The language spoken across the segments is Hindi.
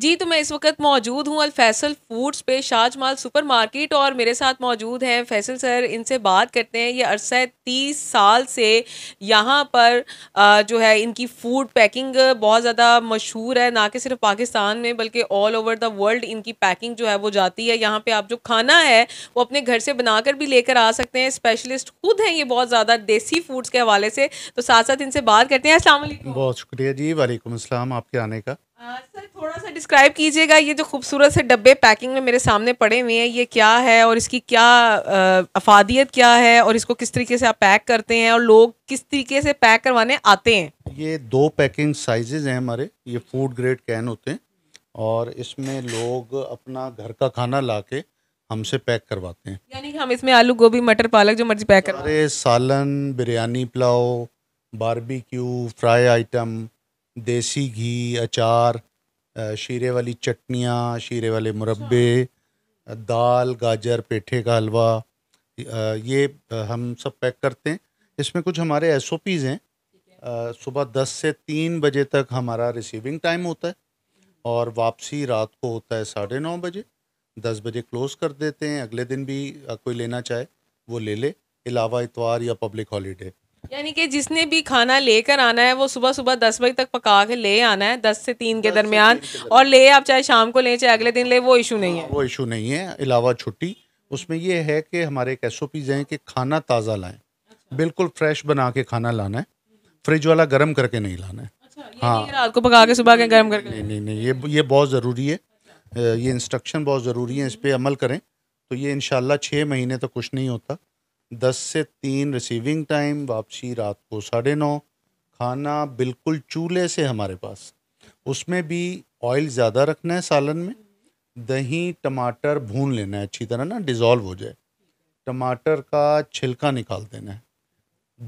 जी तो मैं इस वक्त मौजूद हूँ अलफैसल फूड्स पे शाजमाल सुपरमार्केट और मेरे साथ मौजूद हैं फैसल सर इनसे बात करते हैं ये अरसा तीस साल से यहाँ पर आ, जो है इनकी फ़ूड पैकिंग बहुत ज़्यादा मशहूर है ना कि सिर्फ पाकिस्तान में बल्कि ऑल ओवर द वर्ल्ड इनकी पैकिंग जो है वो जाती है यहाँ पर आप जो खाना है वो अपने घर से बनाकर भी लेकर आ सकते हैं स्पेशलिस्ट खुद हैं ये बहुत ज़्यादा देसी फूड्स के हवाले से तो साथ साथ इनसे बात करते हैं असल बहुत शुक्रिया जी वालेकुम असलम आपके आने का थोड़ा सा डिस्क्राइब कीजिएगा ये जो खूबसूरत से डब्बे पैकिंग में मेरे सामने पड़े हुए हैं ये क्या है और इसकी क्या अफादियत क्या है और इसको किस तरीके से आप पैक करते हैं और लोग किस तरीके से पैक करवाने आते हैं ये दो पैकिंग साइजेज हैं हमारे ये फूड ग्रेड कैन होते हैं और इसमें लोग अपना घर का खाना ला के हमसे पैक करवाते हैं यानी कि हम इसमें आलू गोभी मटर पालक जो मर्जी पैक करवा अरे सालन बिरयानी पुलाव बारबी फ्राई आइटम देसी घी अचार शीरे वाली चटनियाँ शीरे वाले मुरब्बे अच्छा। दाल गाजर पेठे का हलवा ये हम सब पैक करते हैं इसमें कुछ हमारे एस हैं सुबह दस से तीन बजे तक हमारा रिसीविंग टाइम होता है और वापसी रात को होता है साढ़े नौ बजे दस बजे क्लोज़ कर देते हैं अगले दिन भी कोई लेना चाहे वो ले ले अलावा इतवार या पब्लिक हॉलीडे यानी कि जिसने भी खाना लेकर आना है वो सुबह सुबह दस बजे तक पका के ले आना है दस से तीन के दरमियान और ले आप चाहे शाम को लें चाहे अगले दिन ले वो इशू नहीं है हाँ, वो इशू नहीं है अलावा छुट्टी उसमें ये है कि हमारे एक एस ओ पीज़ हैं कि खाना ताज़ा अच्छा। बिल्कुल फ्रेश बना के खाना लाना है फ्रिज वाला गर्म करके नहीं लाना है अच्छा, हाँ रात को पका के सुबह के गर्म करके नहीं नहीं नहीं ये ये बहुत ज़रूरी है ये इंस्ट्रक्शन बहुत ज़रूरी है इस पर अमल करें तो ये इन छः महीने तो कुछ नहीं होता दस से तीन रिसीविंग टाइम वापसी रात को साढ़े नौ खाना बिल्कुल चूल्हे से हमारे पास उसमें भी ऑयल ज़्यादा रखना है सालन में दही टमाटर भून लेना है अच्छी तरह ना डिज़ोल्व हो जाए टमाटर का छिलका निकाल देना है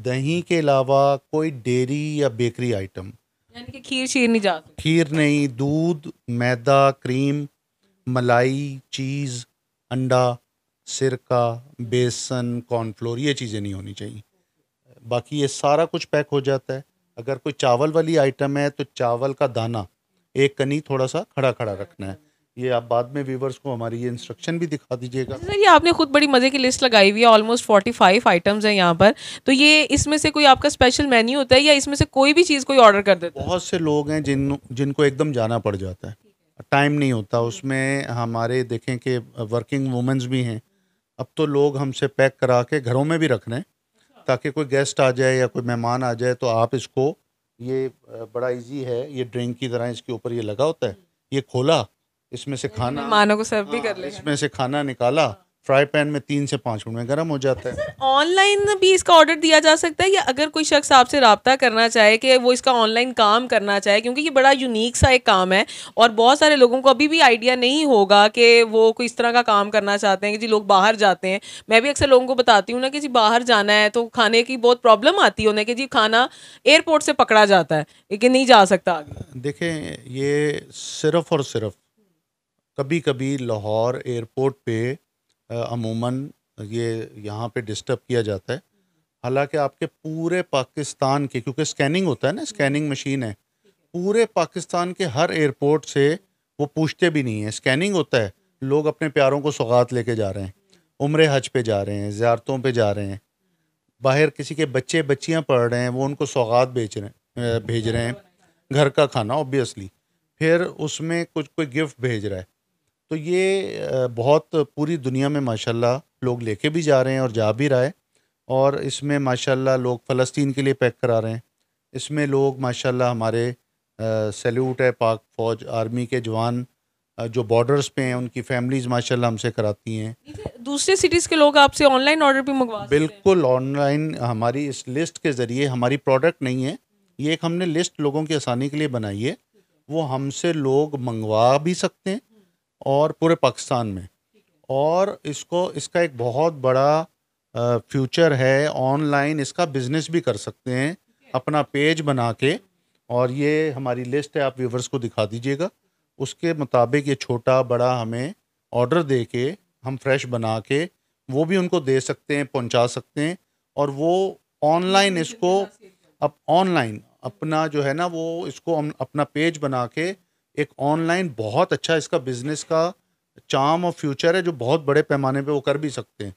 दही के अलावा कोई डेरी या बेकरी आइटम यानी कि खीर शीर नहीं जा खीर नहीं दूध मैदा क्रीम मलाई चीज़ अंडा सिरका बेसन कॉर्नफ्लोर ये चीज़ें नहीं होनी चाहिए बाकी ये सारा कुछ पैक हो जाता है अगर कोई चावल वाली आइटम है तो चावल का दाना एक कनी थोड़ा सा खड़ा खड़ा रखना है ये आप बाद में व्यूवर्स को हमारी ये इंस्ट्रक्शन भी दिखा दीजिएगा सर अच्छा, ये आपने खुद बड़ी मज़े की लिस्ट लगाई हुई है ऑलमोस्ट फोर्टी फाइव आइटम्स हैं यहाँ पर तो ये इसमें से कोई आपका स्पेशल मेन्यू होता है या इसमें से कोई भी चीज़ कोई ऑर्डर कर देता है बहुत से लोग हैं जिन जिनको एकदम जाना पड़ जाता है टाइम नहीं होता उसमें हमारे देखें कि वर्किंग वूमेंस भी हैं अब तो लोग हमसे पैक करा के घरों में भी रख रहे हैं अच्छा। ताकि कोई गेस्ट आ जाए या कोई मेहमान आ जाए तो आप इसको ये बड़ा इजी है ये ड्रिंक की तरह इसके ऊपर ये लगा होता है ये खोला इसमें से खाना मेहमानों को सर्व भी हाँ, कर ले इसमें से खाना निकाला फ्राई पैन में तीन से पाँच मिनट में गर्म हो जाता है ऑनलाइन भी इसका ऑर्डर दिया जा सकता है या अगर कोई शख्स आपसे रबता करना चाहे कि वो इसका ऑनलाइन काम करना चाहे क्योंकि ये बड़ा यूनिक सा एक काम है और बहुत सारे लोगों को अभी भी आइडिया नहीं होगा कि वो कोई इस तरह का काम करना चाहते हैं कि जी लोग बाहर जाते हैं मैं भी अक्सर लोगों को बताती हूँ ना कि जी बाहर जाना है तो खाने की बहुत प्रॉब्लम आती है उन्हें कि जी खाना एयरपोर्ट से पकड़ा जाता है लेकिन नहीं जा सकता देखें ये सिर्फ और सिर्फ कभी कभी लाहौर एयरपोर्ट पर अमूमन ये यहाँ पे डिस्टर्ब किया जाता है हालांकि आपके पूरे पाकिस्तान के क्योंकि स्कैनिंग होता है ना स्कैनिंग मशीन है पूरे पाकिस्तान के हर एयरपोर्ट से वो पूछते भी नहीं हैं स्कैनिंग होता है लोग अपने प्यारों को सौगात लेके जा रहे हैं उम्र हज पे जा रहे हैं ज्यारतों पे जा रहे हैं बाहर किसी के बच्चे बच्चियाँ पढ़ रहे हैं वो उनको सौगात बेच रहे हैं भेज रहे हैं घर का खाना ऑब्वियसली फिर उसमें कुछ कोई गिफ्ट भेज रहा है तो ये बहुत पूरी दुनिया में माशाल्लाह लोग लेके भी जा रहे हैं और जा भी रहा है और इसमें माशाल्लाह लोग फ़लस्तीन के लिए पैक करा रहे हैं इसमें लोग माशाल्लाह हमारे सैल्यूट है पाक फ़ौज आर्मी के जवान जो बॉर्डर्स पे हैं उनकी फैमिलीज़ माशाल्लाह हमसे कराती हैं दूसरे सिटीज़ के लोग आपसे ऑनलाइन ऑर्डर भी मंगवा बिल्कुल ऑनलाइन हमारी इस लिस्ट के ज़रिए हमारी प्रोडक्ट नहीं है ये एक हमने लिस्ट लोगों की आसानी के लिए बनाई है वो हमसे लोग मंगवा भी सकते हैं और पूरे पाकिस्तान में और इसको इसका एक बहुत बड़ा फ्यूचर है ऑनलाइन इसका बिजनेस भी कर सकते हैं अपना पेज बना के और ये हमारी लिस्ट है आप व्यूवर्स को दिखा दीजिएगा उसके मुताबिक ये छोटा बड़ा हमें ऑर्डर दे के हम फ्रेश बना के वो भी उनको दे सकते हैं पहुंचा सकते हैं और वो ऑनलाइन इसको अब अप ऑनलाइन अपना जो है ना वो इसको अपना पेज बना के एक ऑनलाइन बहुत अच्छा इसका बिजनेस का चाम और फ्यूचर है जो बहुत बड़े पैमाने पे वो कर भी सकते हैं